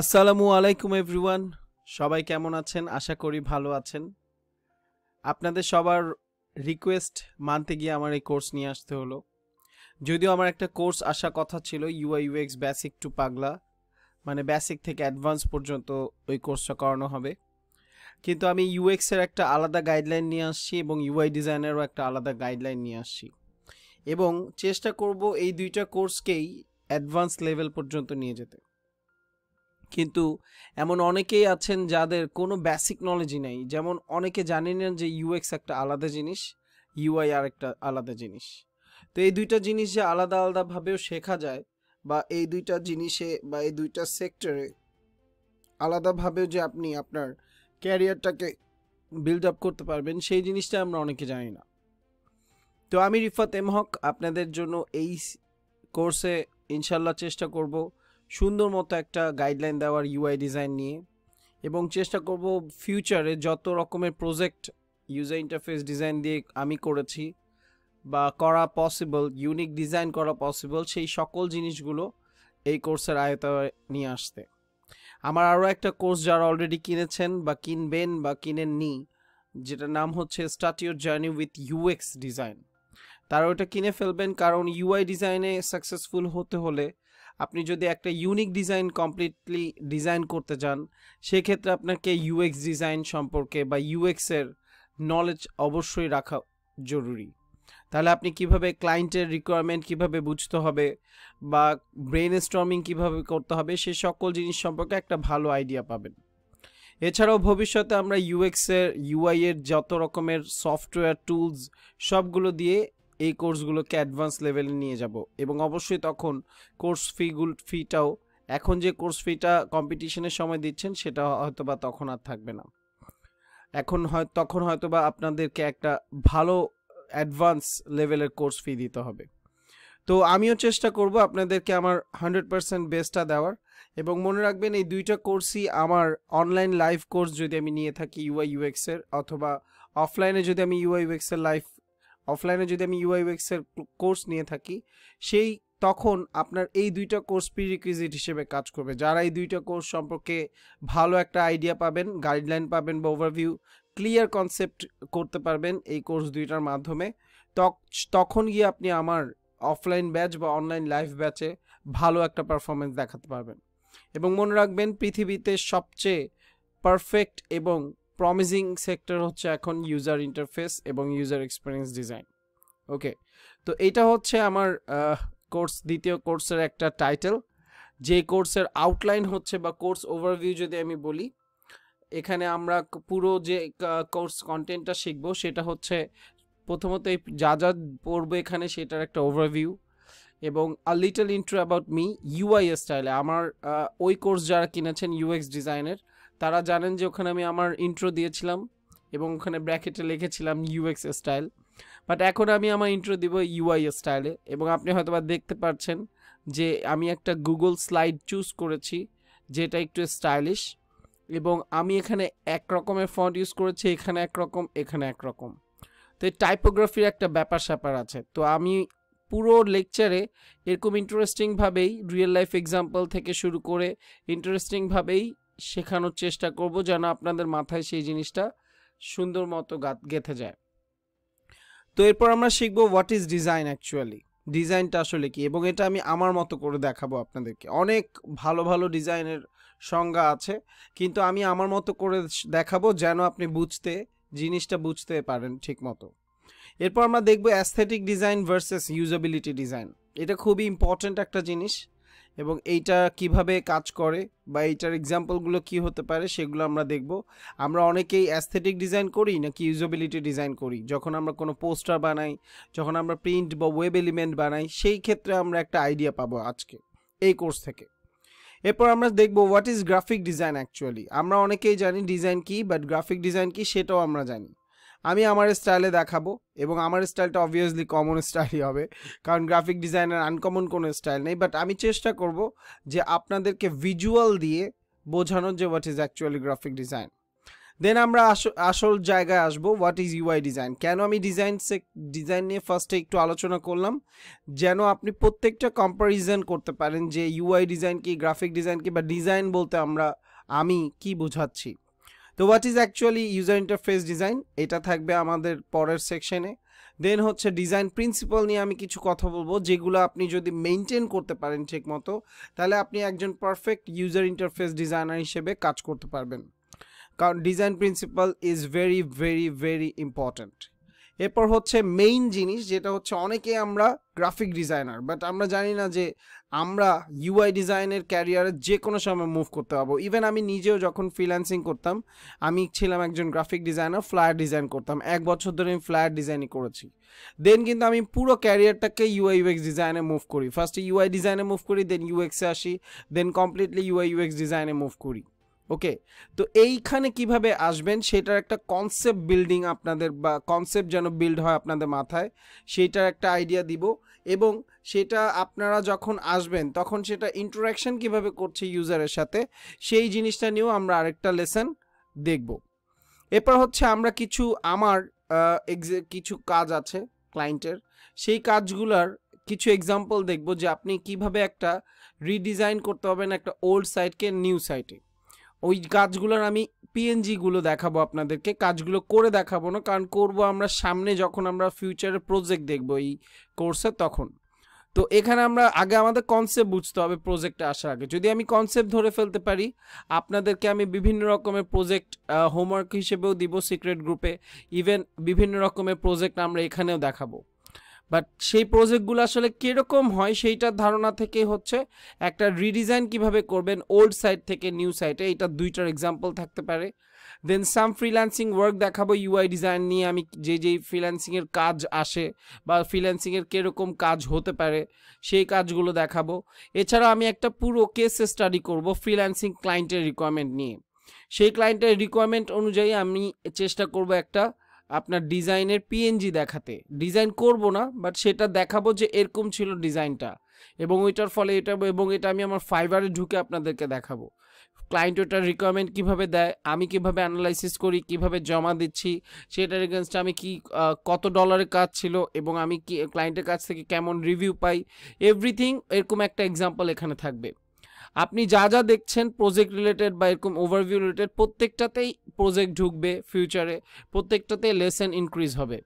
আসসালামু আলাইকুম এভরিওয়ান সবাই কেমন আছেন আশা করি ভালো আছেন আপনাদের সবার রিকোয়েস্ট মানতে গিয়ে আমার এই কোর্স নিয়ে আসতে হলো যদিও আমার একটা কোর্স আসা কথা ছিল ইউআই ইউএক্স বেসিক টু পাগলা মানে বেসিক থেকে অ্যাডভান্স পর্যন্ত ওই কোর্সটা করানো হবে কিন্তু আমি ইউএক্সের একটা আলাদা গাইডলাইন নিয়ে আসছি এবং ইউআই ডিজাইনেরও একটা আলাদা গাইডলাইন নিয়ে আসছি এবং চেষ্টা করব এই দুইটা কোর্সকেই অ্যাডভান্স লেভেল পর্যন্ত নিয়ে যেতে কিন্তু এমন অনেকেই আছেন যাদের কোনো বেসিক নলেজই নেই যেমন অনেকে জানি না যে ইউএক্স একটা আলাদা জিনিস ইউআই আর একটা আলাদা জিনিস তো এই দুইটা জিনিস যে আলাদা আলাদাভাবেও শেখা যায় বা এই দুইটা জিনিসে বা এই দুইটা সেক্টরে আলাদাভাবেও যে আপনি আপনার ক্যারিয়ারটাকে বিল্ড আপ করতে পারবেন সেই জিনিসটা আমরা অনেকে জানি না তো আমি রিফাত এম হক আপনাদের জন্য এই কোর্সে ইনশাল্লাহ চেষ্টা করব সুন্দর মতো একটা গাইডলাইন দেওয়ার ইউআই ডিজাইন নিয়ে এবং চেষ্টা করব ফিউচারে যত রকমের প্রজেক্ট ইউজার ইন্টারফেস ডিজাইন দিয়ে আমি করেছি বা করা পসিবল ইউনিক ডিজাইন করা পসিবল সেই সকল জিনিসগুলো এই কোর্সের আয়তায় নিয়ে আসতে আমার আরও একটা কোর্স যারা অলরেডি কিনেছেন বা কিনবেন বা কিনেননি যেটা নাম হচ্ছে start your journey with UX design তারা ওটা কিনে ফেলবেন কারণ ইউআই ডিজাইনে সাকসেসফুল হতে হলে আপনি যদি একটা ইউনিক ডিজাইন কমপ্লিটলি ডিজাইন করতে চান সেক্ষেত্রে আপনাকে ইউএক্স ডিজাইন সম্পর্কে বা ইউএক্সের নলেজ অবশ্যই রাখা জরুরি তাহলে আপনি কিভাবে ক্লায়েন্টের রিকোয়ারমেন্ট কিভাবে বুঝতে হবে বা ব্রেন স্টর্মিং কীভাবে করতে হবে সে সকল জিনিস সম্পর্কে একটা ভালো আইডিয়া পাবেন এছাড়াও ভবিষ্যতে আমরা ইউএক্সের ইউআইয়ের এর যত রকমের সফটওয়্যার টুলস সবগুলো দিয়ে এই কোর্সগুলোকে অ্যাডভান্স লেভেলে নিয়ে যাব এবং অবশ্যই তখন কোর্স ফিগুল ফিটাও এখন যে কোর্স ফিটা কম্পিটিশনের সময় দিচ্ছেন সেটা হয়তো বা তখন আর থাকবে না এখন হয় তখন হয়তো বা আপনাদেরকে একটা ভালো অ্যাডভান্স লেভেলের কোর্স ফি দিতে হবে তো আমিও চেষ্টা করব আপনাদেরকে আমার হান্ড্রেড পারসেন্ট বেস্টটা দেওয়ার এবং মনে রাখবেন এই দুইটা কোর্সই আমার অনলাইন লাইভ কোর্স যদি আমি নিয়ে থাকি ইউআই ইউএক্সের অথবা অফলাইনে যদি আমি ইউআই ইউএক্সের লাইভ অফলাইনে যদি আমি ইউআই এর কোর্স নিয়ে থাকি সেই তখন আপনার এই দুইটা কোর্স প্রিরিকুইজিট হিসেবে কাজ করবে যারা এই দুইটা কোর্স সম্পর্কে ভালো একটা আইডিয়া পাবেন গাইডলাইন পাবেন বা ওভারভিউ ক্লিয়ার কনসেপ্ট করতে পারবেন এই কোর্স দুইটার মাধ্যমে তখন গিয়ে আপনি আমার অফলাইন ব্যাচ বা অনলাইন লাইভ ব্যাচে ভালো একটা পারফরমেন্স দেখাতে পারবেন এবং মনে রাখবেন পৃথিবীতে সবচেয়ে পারফেক্ট এবং প্রমিজিং সেক্টর হচ্ছে এখন ইউজার ইন্টারফেস এবং ইউজার এক্সপিরিয়েন্স ডিজাইন ওকে তো এটা হচ্ছে আমার কোর্স দ্বিতীয় কোর্সের একটা টাইটেল যে কোর্সের আউটলাইন হচ্ছে বা কোর্স ওভারভিউ যদি আমি বলি এখানে আমরা পুরো যে কোর্স কন্টেন্টটা শিখবো সেটা হচ্ছে প্রথমত এই যা যা পড়বো এখানে সেটার একটা ওভারভিউ এবং a little intro about me UI স্টাইলে আমার ওই কোর্স যারা কিনেছেন ইউএক্স ডিজাইনের তারা জানেন যে ওখানে আমি আমার ইন্ট্রো দিয়েছিলাম এবং ওখানে ব্র্যাকেটে লিখেছিলাম ইউএক্স স্টাইল বাট এখন আমি আমার ইন্ট্রো দিব ইউআই স্টাইলে এবং আপনি হয়তো বা দেখতে পাচ্ছেন যে আমি একটা গুগল স্লাইড চুজ করেছি যেটা একটু স্টাইলিশ এবং আমি এখানে এক রকমের ফন্ট ইউজ করেছি এখানে একরকম এখানে একরকম তো এই টাইপোগ্রাফির একটা ব্যাপার স্যাপার আছে তো আমি পুরো লেকচারে এরকম ইন্টারেস্টিংভাবেই রিয়েল লাইফ এক্সাম্পল থেকে শুরু করে ইন্টারেস্টিংভাবেই শেখানোর চেষ্টা করব যেন আপনাদের মাথায় সেই জিনিসটা সুন্দর মতো গেঁথে যায় তো এরপর আমরা শিখবো হোয়াট ইজ ডিজাইন অ্যাকচুয়ালি ডিজাইনটা আসলে কি এবং এটা আমি আমার মতো করে দেখাবো আপনাদেরকে অনেক ভালো ভালো ডিজাইনের সংজ্ঞা আছে কিন্তু আমি আমার মতো করে দেখাবো যেন আপনি বুঝতে জিনিসটা বুঝতে পারেন ঠিক মতো এরপর আমরা দেখবো aesthetic design versus usability design এটা খুবই ইম্পর্ট্যান্ট একটা জিনিস এবং এইটা কিভাবে কাজ করে বা এইটার এক্সাম্পলগুলো কি হতে পারে সেগুলো আমরা দেখব আমরা অনেকেই অ্যাস্থেটিক ডিজাইন করি নাকি ইউজেবিলিটি ডিজাইন করি যখন আমরা কোনো পোস্টার বানাই যখন আমরা প্রিন্ট বা ওয়েব এলিমেন্ট বানাই সেই ক্ষেত্রে আমরা একটা আইডিয়া পাবো আজকে এই কোর্স থেকে এরপর আমরা দেখব what is graphic design actually আমরা অনেকেই জানি ডিজাইন কি বাট গ্রাফিক ডিজাইন কি সেটাও আমরা জানি আমি আমার স্টাইলে দেখাবো এবং আমার স্টাইলটা অবভিয়াসলি কমন স্টাইলই হবে কারণ গ্রাফিক ডিজাইনের আনকমন কোনো স্টাইল নেই বাট আমি চেষ্টা করব যে আপনাদেরকে ভিজুয়াল দিয়ে বোঝানোর যে what is actually graphic design then আমরা আসল জায়গায় আসবো হোয়াট ইজ ইউআই ডিজাইন কেন আমি ডিজাইন ডিজাইন নিয়ে ফার্স্টে একটু আলোচনা করলাম যেন আপনি প্রত্যেকটা কম্পারিজন করতে পারেন যে ইউআই ডিজাইন কি গ্রাফিক ডিজাইন কি বা ডিজাইন বলতে আমরা আমি কি বোঝাচ্ছি তো what is actually user interface design এটা থাকবে আমাদের পরের সেকশনে দেন হচ্ছে ডিজাইন প্রিন্সিপাল নিয়ে আমি কিছু কথা বলবো যেগুলো আপনি যদি মেনটেন করতে পারেন ঠিক মতো তাহলে আপনি একজন পারফেক্ট ইউজার ইন্টারফেস ডিজাইনার হিসেবে কাজ করতে পারবেন কারণ design principle is very very very important এরপর হচ্ছে মেইন জিনিস যেটা হচ্ছে অনেকে আমরা গ্রাফিক ডিজাইনার বাট আমরা জানি না যে আমরা ইউআই ডিজাইনের ক্যারিয়ারে যে কোনো সময় মুভ করতে পারবো ইভেন আমি নিজেও যখন ফ্রিল্যান্সিং করতাম আমি ছিলাম একজন গ্রাফিক ডিজাইনার ফ্লায়ার ডিজাইন করতাম এক বছর ধরে আমি ফ্লায়ার ডিজাইনই করেছি দেন কিন্তু আমি পুরো ক্যারিয়ারটাকে ইউআই ইউএক্স ডিজাইনে মুভ করি ফার্স্টে ইউআই ডিজাইনে মুভ করি দেন ইউএক্সে আসি দেন কমপ্লিটলি ইউআই ইউএক্স ডিজাইনে মুভ করি ওকে তো এইখানে কিভাবে আসবেন সেটার একটা কনসেপ্ট বিল্ডিং আপনাদের বা কনসেপ্ট যেন বিল্ড হয় আপনাদের মাথায় সেইটার একটা আইডিয়া দিব এবং সেটা আপনারা যখন আসবেন তখন সেটা ইন্টারাকশন কিভাবে করছে ইউজারের সাথে সেই জিনিসটা নিয়েও আমরা আরেকটা লেসন দেখব এরপর হচ্ছে আমরা কিছু আমার কিছু কাজ আছে ক্লায়েন্টের সেই কাজগুলোর কিছু এক্সাম্পল দেখব যে আপনি কিভাবে একটা রিডিজাইন করতে পারবেন একটা ওল্ড সাইটকে নিউ সাইটে ওই কাজগুলোর আমি পিএনজিগুলো দেখাবো আপনাদেরকে কাজগুলো করে দেখাবো না কারণ করব আমরা সামনে যখন আমরা ফিউচারের প্রজেক্ট দেখব এই কোর্সে তখন তো এখানে আমরা আগে আমাদের কনসেপ্ট বুঝতে হবে প্রজেক্টে আসার আগে যদি আমি কনসেপ্ট ধরে ফেলতে পারি আপনাদেরকে আমি বিভিন্ন রকমের প্রজেক্ট হোমওয়ার্ক হিসেবেও দিব সিক্রেট গ্রুপে ইভেন বিভিন্ন রকমের প্রজেক্ট আমরা এখানেও দেখাবো বাট সেই প্রজেক্টগুলো আসলে কীরকম হয় সেইটার ধারণা থেকে হচ্ছে একটা রিডিজাইন কিভাবে করবেন ওল্ড সাইট থেকে নিউ সাইটে এটা দুইটার এক্সাম্পল থাকতে পারে দেন সাম ফ্রিল্যান্সিং ওয়ার্ক দেখাবো ইউআই ডিজাইন নিয়ে আমি যে যেই ফ্রিল্যান্সিংয়ের কাজ আসে বা ফ্রিল্যান্সিংয়ের কীরকম কাজ হতে পারে সেই কাজগুলো দেখাবো এছাড়া আমি একটা পুরো কেস স্টাডি করব ফ্রিল্যান্সিং ক্লায়েন্টের রিকোয়ারমেন্ট নিয়ে সেই ক্লায়েন্টের রিকোয়ারমেন্ট অনুযায়ী আমি চেষ্টা করব একটা আপনার ডিজাইনের পিএনজি দেখাতে ডিজাইন করব না বাট সেটা দেখাবো যে এরকম ছিল ডিজাইনটা এবং ওইটার ফলে এটা এবং এটা আমি আমার ফাইবারে ঢুকে আপনাদেরকে দেখাবো ক্লায়েন্ট ওটার রিকোয়ারমেন্ট কীভাবে দেয় আমি কিভাবে অ্যানালাইসিস করি কিভাবে জমা দিচ্ছি সেটার এগেনস্টে আমি কি কত ডলারের কাজ ছিল এবং আমি কি ক্লায়েন্টের কাছ থেকে কেমন রিভিউ পাই এভরিথিং এরকম একটা এক্সাম্পল এখানে থাকবে আপনি যা যা দেখছেন প্রজেক্ট রিলেটেড বা এরকম ওভারভিউ রিলেটেড প্রত্যেকটাতেই প্রজেক্ট ঢুকবে ফিউচারে প্রত্যেকটাতেই লেসেন ইনক্রিজ হবে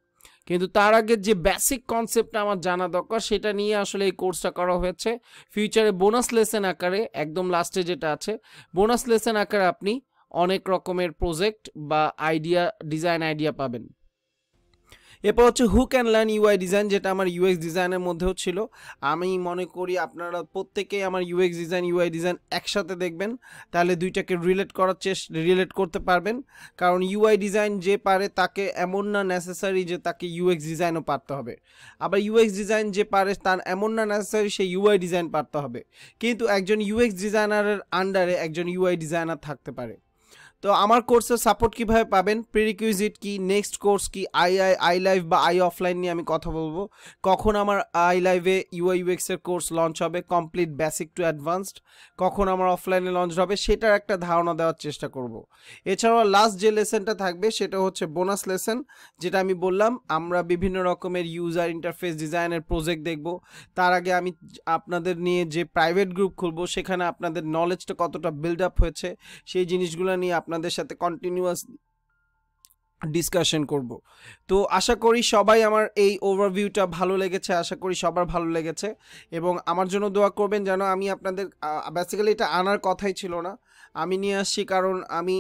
কিন্তু তার আগে যে বেসিক কনসেপ্টটা আমার জানা দরকার সেটা নিয়ে আসলে এই কোর্সটা করা হয়েছে ফিউচারে বোনাস লেসেন আকারে একদম লাস্টে যেটা আছে বোনাস লেসেন আকারে আপনি অনেক রকমের প্রজেক্ট বা আইডিয়া ডিজাইন আইডিয়া পাবেন এরপর হচ্ছে who can learn UI design যেটা আমার ইউএক্স ডিজাইনের মধ্যেও ছিল আমি মনে করি আপনারা প্রত্যেকেই আমার ইউএক্স ডিজাইন ইউআই ডিজাইন একসাথে দেখবেন তাহলে দুইটাকে রিলেট করার চেষ্টা রিলেট করতে পারবেন কারণ ইউআই ডিজাইন যে পারে তাকে এমন না নেসেসারি যে তাকে ইউএক্স ডিজাইনও পারতে হবে আবার ইউএক্স ডিজাইন যে পারে তার এমন না নেসেসারি সে ইউআই ডিজাইন পারতে হবে কিন্তু একজন ইউএক্স ডিজাইনারের আন্ডারে একজন ইউআই ডিজাইনার থাকতে পারে তো আমার কোর্সের সাপোর্ট কিভাবে পাবেন প্রিরিকুইজিট কি নেক্সট কোর্স কি আই আই আই লাইভ বা আই অফলাইন নিয়ে আমি কথা বলবো কখন আমার আই লাইভে ইউআই এর কোর্স লঞ্চ হবে কমপ্লিট বেসিক টু অ্যাডভান্সড কখন আমার অফলাইনে লঞ্চ হবে সেটার একটা ধারণা দেওয়ার চেষ্টা করব। এছাড়াও লাস্ট যে লেসেনটা থাকবে সেটা হচ্ছে বোনাস লেসেন যেটা আমি বললাম আমরা বিভিন্ন রকমের ইউজার ইন্টারফেস ডিজাইনের প্রজেক্ট দেখব তার আগে আমি আপনাদের নিয়ে যে প্রাইভেট গ্রুপ খুলবো সেখানে আপনাদের নলেজটা কতটা বিল্ড আপ হয়েছে সেই জিনিসগুলো নিয়ে আপনাদের সাথে কন্টিনিউয়াস ডিসকাশন করব তো আশা করি সবাই আমার এই ওভারভিউটা ভালো লেগেছে আশা করি সবার ভালো লেগেছে এবং আমার জন্য দোয়া করবেন যেন আমি আপনাদের বেসিক্যালি এটা আনার কথাই ছিল না আমি নিয়ে আসছি কারণ আমি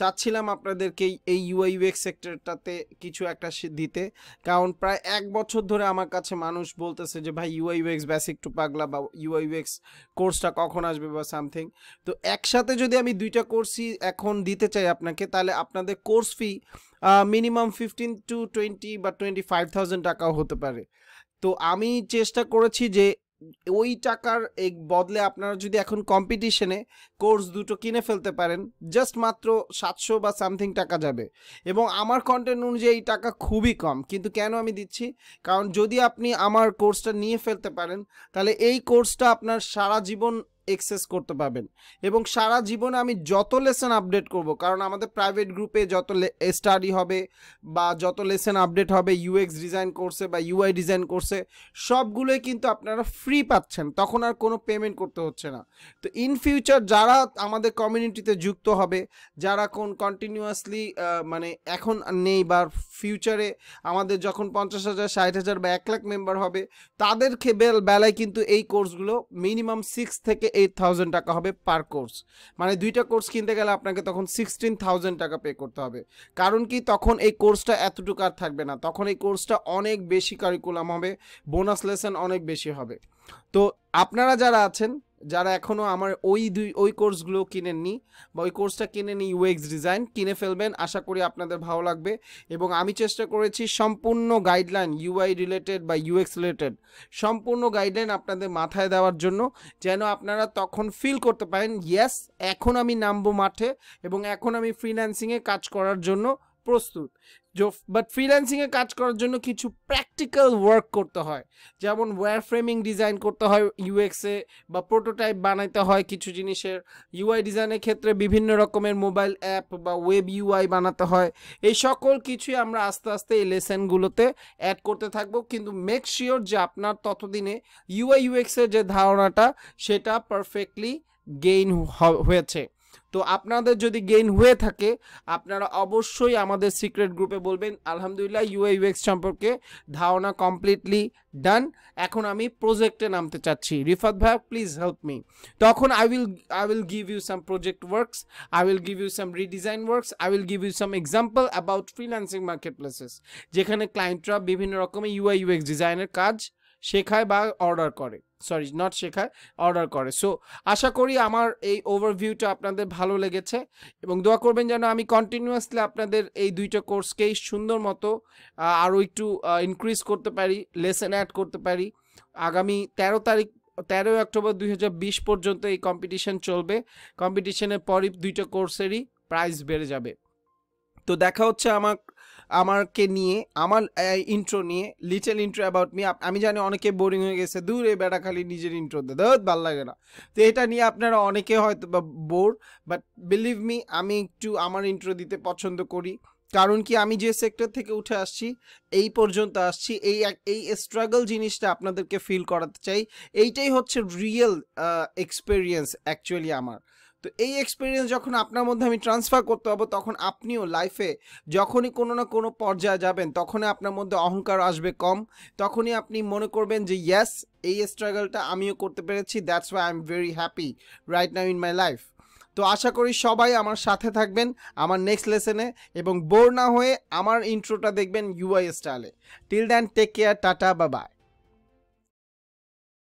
চাচ্ছিলাম আপনাদেরকে এই ইউআই ইউএক্স সেক্টরটাতে কিছু একটা দিতে কারণ প্রায় এক বছর ধরে আমার কাছে মানুষ বলতেছে যে ভাই ইউআই ইউএক্স বেসিক টু পাগলা বা ইউআই ইউএক্স কোর্সটা কখন আসবে বা সামথিং তো একসাথে যদি আমি দুইটা কোর্সই এখন দিতে চাই আপনাকে তাহলে আপনাদের course fee minimum fifteen to twenty বা টোয়েন্টি ফাইভ থাউজেন্ড টাকাও হতে পারে তো আমি চেষ্টা করেছি যে ওই টাকার এক বদলে আপনারা যদি এখন কম্পিটিশনে কোর্স দুটো কিনে ফেলতে পারেন জাস্ট মাত্র সাতশো বা সামথিং টাকা যাবে এবং আমার কন্টেন্ট অনুযায়ী এই টাকা খুবই কম কিন্তু কেন আমি দিচ্ছি কারণ যদি আপনি আমার কোর্সটা নিয়ে ফেলতে পারেন তাহলে এই কোর্সটা আপনার সারা জীবন এক্সেস করতে পাবেন এবং সারা জীবনে আমি যত লেসেন আপডেট করব কারণ আমাদের প্রাইভেট গ্রুপে যত স্টাডি হবে বা যত লেসেন আপডেট হবে ইউএক্স ডিজাইন কোর্সে বা ইউআই ডিজাইন কোর্সে সবগুলোই কিন্তু আপনারা ফ্রি পাচ্ছেন তখন আর কোনো পেমেন্ট করতে হচ্ছে না তো ইন ফিউচার যারা আমাদের কমিউনিটিতে যুক্ত হবে যারা কোন কন্টিনিউয়াসলি মানে এখন নেই বা ফিউচারে আমাদের যখন পঞ্চাশ হাজার ষাট হাজার বা এক লাখ মেম্বার হবে তাদের বেলায় কিন্তু এই কোর্সগুলো মিনিমাম সিক্স থেকে এইট থাউজেন্ড টাকা হবে পার কোর্স মানে দুইটা কোর্স কিনতে গেলে আপনাকে তখন সিক্সটিন থাউজেন্ড টাকা পে করতে হবে কারণ কি তখন এই কোর্সটা এতটুকু আর থাকবে না তখন এই কোর্সটা অনেক বেশি কারিকুলাম হবে বোনাস লেসেন অনেক বেশি হবে তো আপনারা যারা আছেন যারা এখনও আমার ওই দুই ওই কোর্সগুলো কিনেননি বা ওই কোর্সটা কিনে কিনেনি ইউএক্স ডিজাইন কিনে ফেলবেন আশা করি আপনাদের ভালো লাগবে এবং আমি চেষ্টা করেছি সম্পূর্ণ গাইডলাইন ইউআই রিলেটেড বা ইউএক্স রিলেটেড সম্পূর্ণ গাইডলাইন আপনাদের মাথায় দেওয়ার জন্য যেন আপনারা তখন ফিল করতে পারেন ইয়েস এখন আমি নামবো মাঠে এবং এখন আমি ফ্রিল্যান্সিংয়ে কাজ করার জন্য প্রস্তুত বাট ফ্রিল্যান্সিংয়ে কাজ করার জন্য কিছু প্র্যাকটিক্যাল ওয়ার্ক করতে হয় যেমন ওয়্যার ফ্রেমিং ডিজাইন করতে হয় ইউএক্সে বা প্রোটোটাইপ বানাইতে হয় কিছু জিনিসের ইউআই ডিজাইনের ক্ষেত্রে বিভিন্ন রকমের মোবাইল অ্যাপ বা ওয়েব ইউআই বানাতে হয় এই সকল কিছুই আমরা আস্তে আস্তে এই লেসেনগুলোতে অ্যাড করতে থাকব কিন্তু মেক শিওর যে আপনার ততদিনে ইউআই ইউএক্সের যে ধারণাটা সেটা পারফেক্টলি গেইন হয়েছে তো আপনাদের যদি গেইন হয়ে থাকে আপনারা অবশ্যই আমাদের সিক্রেট গ্রুপে বলবেন আলহামদুলিল্লাহ ইউআই ইউএক্স সম্পর্কে ধারণা কমপ্লিটলি ডান এখন আমি প্রজেক্টে নামতে চাচ্ছি রিফাত ভাই প্লিজ হেল্প মি তখন I will I will give you some project works I will give you some redesign works I will give you some example about freelancing market places যেখানে ক্লায়েন্টরা বিভিন্ন রকমের ইউআই ইউএক্স ডিজাইনের কাজ শেখায় বা order করে সরি নট শেখায় অর্ডার করে সো আশা করি আমার এই ওভারভিউটা আপনাদের ভালো লেগেছে এবং দোয়া করবেন যেন আমি কন্টিনিউয়াসলি আপনাদের এই দুইটা কোর্সকেই সুন্দর মতো আরও একটু ইনক্রিজ করতে পারি লেসেন অ্যাড করতে পারি আগামী তেরো তারিখ তেরোই অক্টোবর দুই পর্যন্ত এই কম্পিটিশন চলবে কম্পিটিশনের পরই দুইটা কোর্সেরই প্রাইস বেড়ে যাবে তো দেখা হচ্ছে আমার আমাকে নিয়ে আমার ইন্ট্রো নিয়ে লিটল ইন্ট্রো অ্যাবাউট মি আমি জানি অনেকে বোরিং হয়ে গেছে দূরে বেড়া খালি নিজের ইন্ট্রো দে ধর ভাল লাগে না তো এটা নিয়ে আপনারা অনেকে হয়তো বা বোর বাট বিলিভ মি আমি একটু আমার ইন্ট্রো দিতে পছন্দ করি কারণ কি আমি যে সেক্টর থেকে উঠে আসছি এই পর্যন্ত আসছি এই এই স্ট্রাগল জিনিসটা আপনাদেরকে ফিল করাতে চাই এইটাই হচ্ছে রিয়েল এক্সপেরিয়েন্স অ্যাকচুয়ালি আমার তো এই এক্সপিরিয়েন্স যখন আপনার মধ্যে আমি ট্রান্সফার করতে পারবো তখন আপনিও লাইফে যখনই কোনো না কোনো পর্যায়ে যাবেন তখনই আপনার মধ্যে অহংকার আসবে কম তখনই আপনি মনে করবেন যে ইয়াস এই স্ট্রাগলটা আমিও করতে পেরেছি that's why I am very happy right now in my life তো আশা করি সবাই আমার সাথে থাকবেন আমার নেক্সট লেসনে এবং বোর না হয়ে আমার ইন্ট্রোটা দেখবেন ইউআই স্টাইলে till then take care tata বা বাই